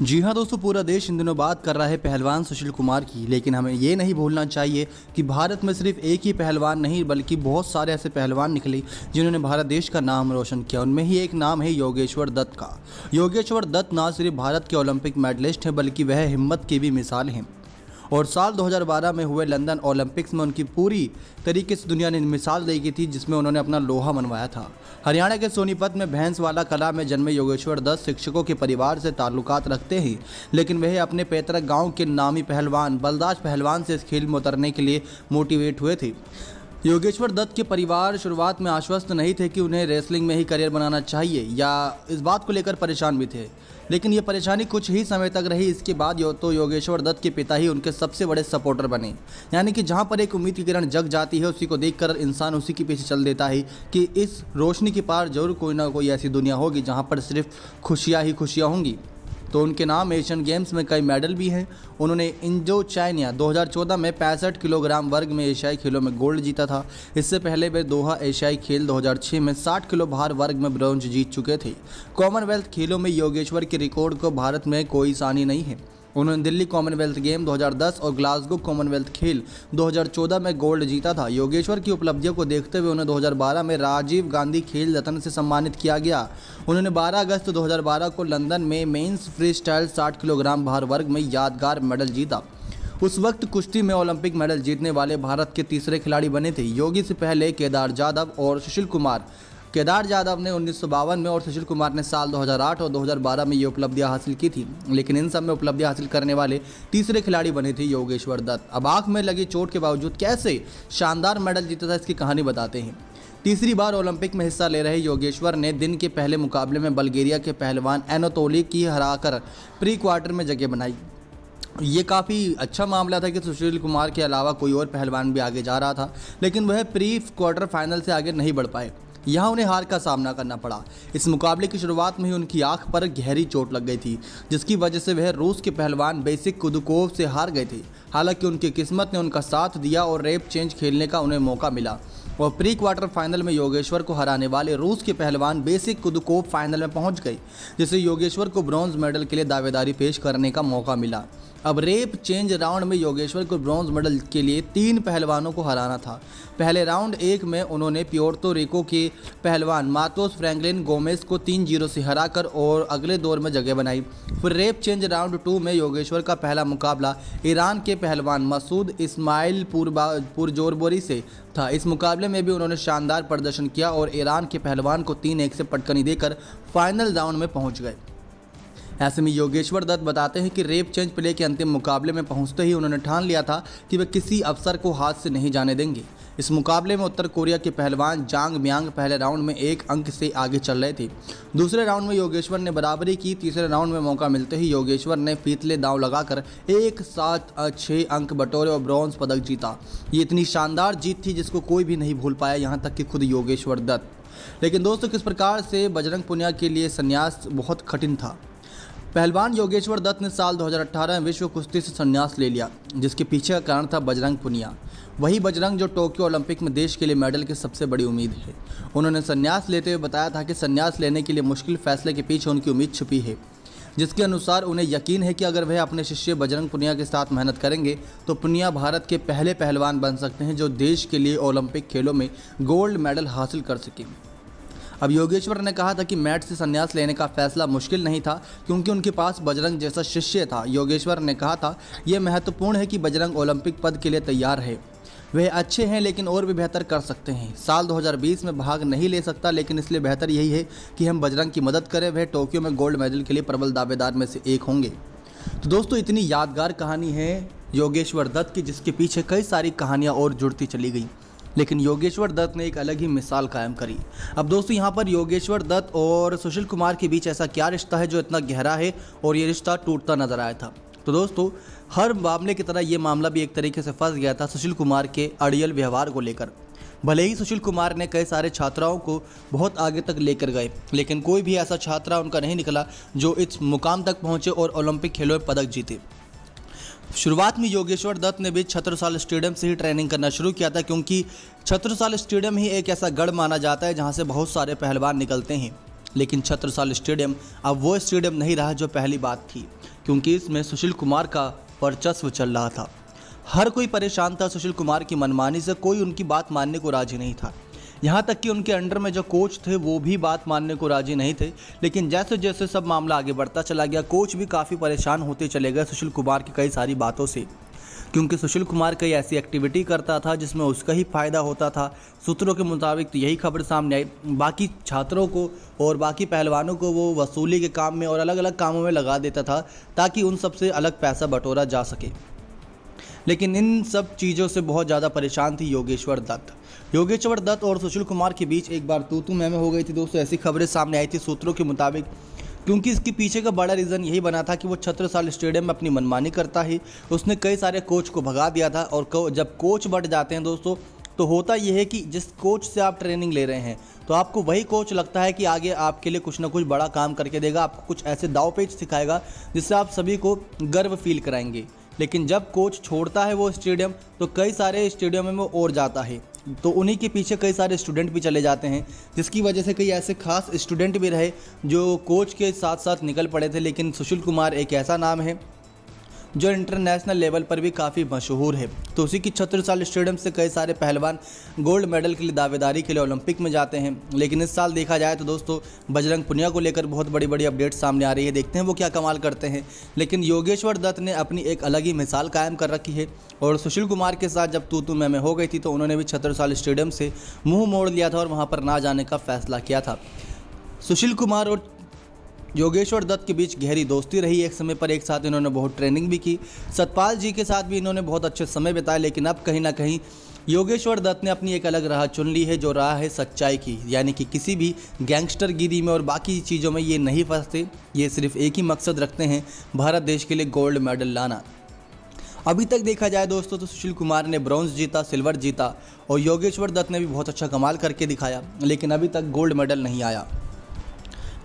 जी हाँ दोस्तों पूरा देश इन दिनों बात कर रहा है पहलवान सुशील कुमार की लेकिन हमें ये नहीं भूलना चाहिए कि भारत में सिर्फ एक ही पहलवान नहीं बल्कि बहुत सारे ऐसे पहलवान निकले जिन्होंने भारत देश का नाम रोशन किया उनमें ही एक नाम है योगेश्वर दत्त का योगेश्वर दत्त ना सिर्फ भारत के ओलंपिक मेडलिस्ट हैं बल्कि वह हिम्मत की भी मिसाल हैं और साल 2012 में हुए लंदन ओलंपिक्स में उनकी पूरी तरीके से दुनिया ने मिसाल देखी थी जिसमें उन्होंने अपना लोहा मनवाया था हरियाणा के सोनीपत में भैंसवाला कला में जन्मे योगेश्वर दस शिक्षकों के परिवार से ताल्लुकात रखते हैं लेकिन वह अपने पैतृक गाँव के नामी पहलवान बलदाज पहलवान से इस खेल में उतरने के लिए मोटिवेट हुए थे योगेश्वर दत्त के परिवार शुरुआत में आश्वस्त नहीं थे कि उन्हें रेसलिंग में ही करियर बनाना चाहिए या इस बात को लेकर परेशान भी थे लेकिन ये परेशानी कुछ ही समय तक रही इसके बाद यो तो योगेश्वर दत्त के पिता ही उनके सबसे बड़े सपोर्टर बने यानी कि जहाँ पर एक उम्मीद की किरण जग जाती है उसी को देख इंसान उसी के पीछे चल देता है कि इस रोशनी के पार जरूर कोई ना कोई ऐसी दुनिया होगी जहाँ पर सिर्फ खुशियाँ ही खुशियाँ होंगी तो उनके नाम एशियन गेम्स में कई मेडल भी हैं उन्होंने इंजो चाइनिया 2014 में पैंसठ किलोग्राम वर्ग में एशियाई खेलों में गोल्ड जीता था इससे पहले वे दोहा एशियाई खेल 2006 में 60 किलो भार वर्ग में ब्रॉन्ज जीत चुके थे कॉमनवेल्थ खेलों में योगेश्वर के रिकॉर्ड को भारत में कोई सानी नहीं है उन्होंने दिल्ली कॉमनवेल्थ गेम 2010 और ग्लासगो कॉमनवेल्थ खेल 2014 में गोल्ड जीता था योगेश्वर की उपलब्धियों को देखते हुए उन्हें 2012 में राजीव गांधी खेल रत्न से सम्मानित किया गया उन्होंने 12 अगस्त 2012 को लंदन में मेंस फ्री स्टाइल साठ किलोग्राम भार वर्ग में यादगार मेडल जीता उस वक्त कुश्ती में ओलंपिक मेडल जीतने वाले भारत के तीसरे खिलाड़ी बने थे योगी से पहले केदार जाधव और सुशील कुमार केदार यादव ने उन्नीस में और सुशील कुमार ने साल 2008 और 2012 में ये उपलब्धियां हासिल की थी लेकिन इन सब में उपलब्धियां हासिल करने वाले तीसरे खिलाड़ी बने थे योगेश्वर दत्त अब आंख में लगी चोट के बावजूद कैसे शानदार मेडल जीता था इसकी कहानी बताते हैं तीसरी बार ओलंपिक में हिस्सा ले रहे योगेश्वर ने दिन के पहले मुकाबले में बल्गेरिया के पहलवान एनोतोली की हराकर प्री क्वार्टर में जगह बनाई ये काफ़ी अच्छा मामला था कि सुशील कुमार के अलावा कोई और पहलवान भी आगे जा रहा था लेकिन वह प्री क्वार्टर फाइनल से आगे नहीं बढ़ पाए यहाँ उन्हें हार का सामना करना पड़ा इस मुकाबले की शुरुआत में ही उनकी आंख पर गहरी चोट लग गई थी जिसकी वजह से वह रूस के पहलवान बेसिक कुदुकोव से हार गए थे हालांकि उनकी किस्मत ने उनका साथ दिया और रेप चेंज खेलने का उन्हें मौका मिला और प्री क्वार्टर फाइनल में योगेश्वर को हराने वाले रूस के पहलवान बेसिक कुदुकोव फाइनल में पहुंच गए जिससे योगेश्वर को ब्रॉन्ज मेडल के लिए दावेदारी पेश करने का मौका मिला अब रेप चेंज राउंड में योगेश्वर को ब्रॉन्ज मेडल के लिए तीन पहलवानों को हराना था पहले राउंड एक में उन्होंने प्योर्टो रिको के पहलवान मातोस फ्रैंकलिन गोमेस को तीन जीरो से हराकर और अगले दौर में जगह बनाई फिर रेप चेंज राउंड टू में योगेश्वर का पहला मुकाबला ईरान के पहलवान मसूद इस्माइल पुरजोरबोरी से था इस मुकाबले में भी उन्होंने शानदार प्रदर्शन किया और ईरान के पहलवान को तीन एक से पटकनी देकर फाइनल राउंड में पहुँच गए ऐसे में योगेश्वर दत्त बताते हैं कि रेप चेंज प्ले के अंतिम मुकाबले में पहुंचते ही उन्होंने ठान लिया था कि वे किसी अफसर को हाथ से नहीं जाने देंगे इस मुकाबले में उत्तर कोरिया के पहलवान जांग म्यांग पहले राउंड में एक अंक से आगे चल रहे थे दूसरे राउंड में योगेश्वर ने बराबरी की तीसरे राउंड में मौका मिलते ही योगेश्वर ने पीतले दाव लगाकर एक सात छः अंक बटोरे और ब्रॉन्ज पदक जीता ये इतनी शानदार जीत थी जिसको कोई भी नहीं भूल पाया यहाँ तक कि खुद योगेश्वर दत्त लेकिन दोस्तों किस प्रकार से बजरंग पुनिया के लिए संन्यास बहुत कठिन था पहलवान योगेश्वर दत्त ने साल 2018 में विश्व कुश्ती से संन्यास ले लिया जिसके पीछे का कारण था बजरंग पुनिया वही बजरंग जो टोक्यो ओलंपिक में देश के लिए मेडल की सबसे बड़ी उम्मीद है उन्होंने संन्यास लेते हुए बताया था कि संन्यास लेने के लिए मुश्किल फैसले के पीछे उनकी उम्मीद छुपी है जिसके अनुसार उन्हें यकीन है कि अगर वह अपने शिष्य बजरंग पुनिया के साथ मेहनत करेंगे तो पुनिया भारत के पहले पहलवान बन सकते हैं जो देश के लिए ओलंपिक खेलों में गोल्ड मेडल हासिल कर सकें अब योगेश्वर ने कहा था कि मैट से संन्यास लेने का फैसला मुश्किल नहीं था क्योंकि उनके पास बजरंग जैसा शिष्य था योगेश्वर ने कहा था यह महत्वपूर्ण है कि बजरंग ओलंपिक पद के लिए तैयार है वह अच्छे हैं लेकिन और भी बेहतर कर सकते हैं साल 2020 में भाग नहीं ले सकता लेकिन इसलिए बेहतर यही है कि हम बजरंग की मदद करें वह टोक्यो में गोल्ड मेडल के लिए प्रबल दावेदार में से एक होंगे तो दोस्तों इतनी यादगार कहानी है योगेश्वर दत्त की जिसके पीछे कई सारी कहानियाँ और जुड़ती चली गई लेकिन योगेश्वर दत्त ने एक अलग ही मिसाल कायम करी अब दोस्तों यहाँ पर योगेश्वर दत्त और सुशील कुमार के बीच ऐसा क्या रिश्ता है जो इतना गहरा है और ये रिश्ता टूटता नजर आया था तो दोस्तों हर मामले की तरह ये मामला भी एक तरीके से फंस गया था सुशील कुमार के अड़ियल व्यवहार को लेकर भले ही सुशील कुमार ने कई सारे छात्राओं को बहुत आगे तक लेकर गए लेकिन कोई भी ऐसा छात्रा उनका नहीं निकला जो इस मुकाम तक पहुंचे और ओलंपिक खेलों में पदक जीते शुरुआत में योगेश्वर दत्त ने भी छत्रसाल स्टेडियम से ही ट्रेनिंग करना शुरू किया था क्योंकि छत्रसाल स्टेडियम ही एक ऐसा गढ़ माना जाता है जहां से बहुत सारे पहलवान निकलते हैं लेकिन छत्रसाल स्टेडियम अब वो स्टेडियम नहीं रहा जो पहली बात थी क्योंकि इसमें सुशील कुमार का वर्चस्व चल रहा था हर कोई परेशान था सुशील कुमार की मनमानी से कोई उनकी बात मानने को राजी नहीं था यहाँ तक कि उनके अंडर में जो कोच थे वो भी बात मानने को राजी नहीं थे लेकिन जैसे जैसे सब मामला आगे बढ़ता चला गया कोच भी काफ़ी परेशान होते चले गए सुशील कुमार की कई सारी बातों से क्योंकि सुशील कुमार कई ऐसी एक्टिविटी करता था जिसमें उसका ही फायदा होता था सूत्रों के मुताबिक तो यही खबर सामने आई बाकी छात्रों को और बाकी पहलवानों को वो वसूली के काम में और अलग अलग कामों में लगा देता था ताकि उन सबसे अलग पैसा बटोरा जा सके लेकिन इन सब चीज़ों से बहुत ज़्यादा परेशान थी योगेश्वर दत्त योगेश्वर दत्त और सुशील कुमार के बीच एक बार तो तू मैं हो गई थी दोस्तों ऐसी खबरें सामने आई थी सूत्रों के मुताबिक क्योंकि इसके पीछे का बड़ा रीज़न यही बना था कि वो छत्रसाल स्टेडियम में अपनी मनमानी करता ही उसने कई सारे कोच को भगा दिया था और को, जब कोच बढ़ जाते हैं दोस्तों तो होता यह है कि जिस कोच से आप ट्रेनिंग ले रहे हैं तो आपको वही कोच लगता है कि आगे आपके लिए कुछ ना कुछ बड़ा काम करके देगा आपको कुछ ऐसे दाव पेज सिखाएगा जिससे आप सभी को गर्व फील कराएंगे लेकिन जब कोच छोड़ता है वो स्टेडियम तो कई सारे स्टेडियम में वो और जाता है तो उन्हीं के पीछे कई सारे स्टूडेंट भी चले जाते हैं जिसकी वजह से कई ऐसे खास स्टूडेंट भी रहे जो कोच के साथ साथ निकल पड़े थे लेकिन सुशील कुमार एक ऐसा नाम है जो इंटरनेशनल लेवल पर भी काफ़ी मशहूर है तो उसी की छत्रसाल स्टेडियम से कई सारे पहलवान गोल्ड मेडल के लिए दावेदारी के लिए ओलंपिक में जाते हैं लेकिन इस साल देखा जाए तो दोस्तों बजरंग पुनिया को लेकर बहुत बड़ी बड़ी अपडेट सामने आ रही है देखते हैं वो क्या कमाल करते हैं लेकिन योगेश्वर दत्त ने अपनी एक अलग ही मिसाल कायम कर रखी है और सुशील कुमार के साथ जब तू तू मैं हो गई थी तो उन्होंने भी छत्रसाल स्टेडियम से मुँह मोड़ लिया था और वहाँ पर ना जाने का फैसला किया था सुशील कुमार और योगेश्वर दत्त के बीच गहरी दोस्ती रही एक समय पर एक साथ इन्होंने बहुत ट्रेनिंग भी की सतपाल जी के साथ भी इन्होंने बहुत अच्छे समय बिताए लेकिन अब कहीं ना कहीं योगेश्वर दत्त ने अपनी एक अलग राह चुन ली है जो राह है सच्चाई की यानी कि किसी भी गैंगस्टर गिरी में और बाकी चीज़ों में ये नहीं फंसते ये सिर्फ एक ही मकसद रखते हैं भारत देश के लिए गोल्ड मेडल लाना अभी तक देखा जाए दोस्तों तो सुशील कुमार ने ब्रॉन्ज जीता सिल्वर जीता और योगेश्वर दत्त ने भी बहुत अच्छा कमाल करके दिखाया लेकिन अभी तक गोल्ड मेडल नहीं आया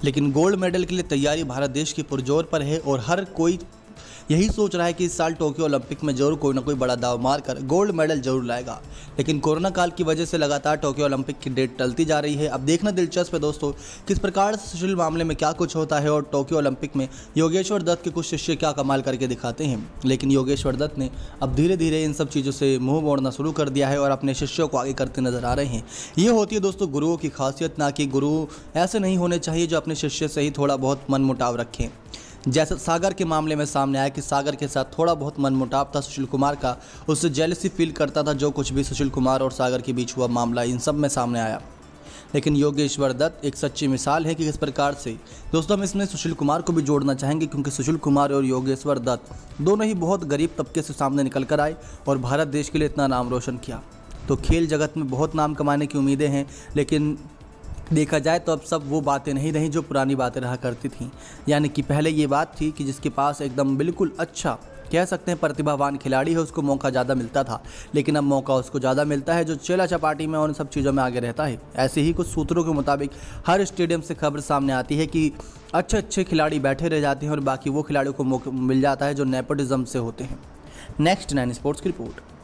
लेकिन गोल्ड मेडल के लिए तैयारी भारत देश की पुरजोर पर है और हर कोई यही सोच रहा है कि इस साल टोक्यो ओलंपिक में जरूर कोई ना कोई बड़ा दाव मारकर गोल्ड मेडल जरूर लाएगा लेकिन कोरोना काल की वजह से लगातार टोक्यो ओलंपिक की डेट टलती जा रही है अब देखना दिलचस्प है दोस्तों किस प्रकार से सुशील मामले में क्या कुछ होता है और टोक्यो ओलंपिक में योगेश्वर दत्त के कुछ शिष्य क्या कमाल करके दिखाते हैं लेकिन योगेश्वर दत्त ने अब धीरे धीरे इन सब चीज़ों से मुंह मोड़ना शुरू कर दिया है और अपने शिष्यों को आगे करते नजर आ रहे हैं ये होती है दोस्तों गुरुओं की खासियत ना कि गुरु ऐसे नहीं होने चाहिए जो अपने शिष्य से ही थोड़ा बहुत मन मुटाव रखें जैसे सागर के मामले में सामने आया कि सागर के साथ थोड़ा बहुत मनमुटाव था सुशील कुमार का उससे जेलसी फील करता था जो कुछ भी सुशील कुमार और सागर के बीच हुआ मामला इन सब में सामने आया लेकिन योगेश्वर दत्त एक सच्ची मिसाल है कि किस प्रकार से दोस्तों हम इसमें सुशील कुमार को भी जोड़ना चाहेंगे क्योंकि सुशील कुमार और योगेश्वर दत्त दोनों ही बहुत गरीब तबके से सामने निकल कर आए और भारत देश के लिए इतना नाम रोशन किया तो खेल जगत में बहुत नाम कमाने की उम्मीदें हैं लेकिन देखा जाए तो अब सब वो बातें नहीं रहीं जो पुरानी बातें रहा करती थीं यानी कि पहले ये बात थी कि जिसके पास एकदम बिल्कुल अच्छा कह सकते हैं प्रतिभावान खिलाड़ी है उसको मौका ज़्यादा मिलता था लेकिन अब मौका उसको ज़्यादा मिलता है जो चेला चपाटी में और उन सब चीज़ों में आगे रहता है ऐसे ही कुछ सूत्रों के मुताबिक हर स्टेडियम से खबर सामने आती है कि अच्छे अच्छे खिलाड़ी बैठे रह जाते हैं और बाकी वो खिलाड़ियों को मौका मिल जाता है जो नेपोटिज़म से होते हैं नेक्स्ट नाइन स्पोर्ट्स की रिपोर्ट